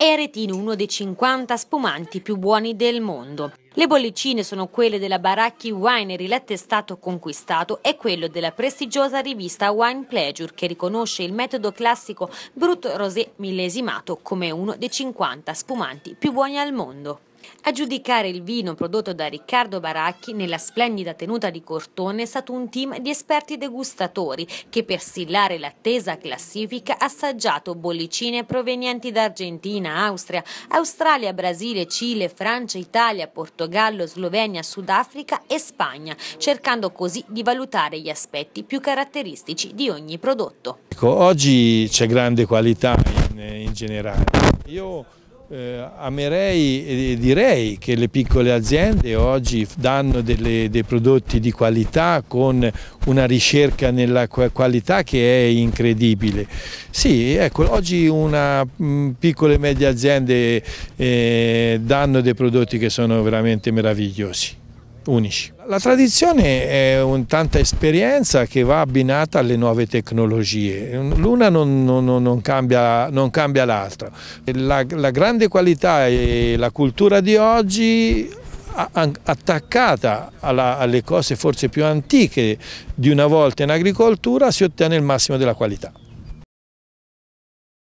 Eretino, uno dei 50 spumanti più buoni del mondo. Le bollicine sono quelle della Baracchi Winery, l'attestato conquistato, e quello della prestigiosa rivista Wine Pleasure, che riconosce il metodo classico Brut Rosé millesimato come uno dei 50 spumanti più buoni al mondo. A giudicare il vino prodotto da Riccardo Baracchi nella splendida tenuta di Cortone è stato un team di esperti degustatori che per stillare l'attesa classifica ha assaggiato bollicine provenienti da Argentina, Austria, Australia, Brasile, Cile, Francia, Italia, Portogallo, Slovenia, Sudafrica e Spagna, cercando così di valutare gli aspetti più caratteristici di ogni prodotto. Oggi c'è grande qualità in, in generale. Io eh, amerei e direi che le piccole aziende oggi danno delle, dei prodotti di qualità con una ricerca nella qualità che è incredibile. Sì, ecco, oggi una, mh, mm, piccole e medie aziende eh, danno dei prodotti che sono veramente meravigliosi unici. La tradizione è un tanta esperienza che va abbinata alle nuove tecnologie, l'una non, non, non, cambia, cambia l'altra. La, la grande qualità e la cultura di oggi attaccata alla, alle cose forse più antiche di una volta in agricoltura si ottiene il massimo della qualità.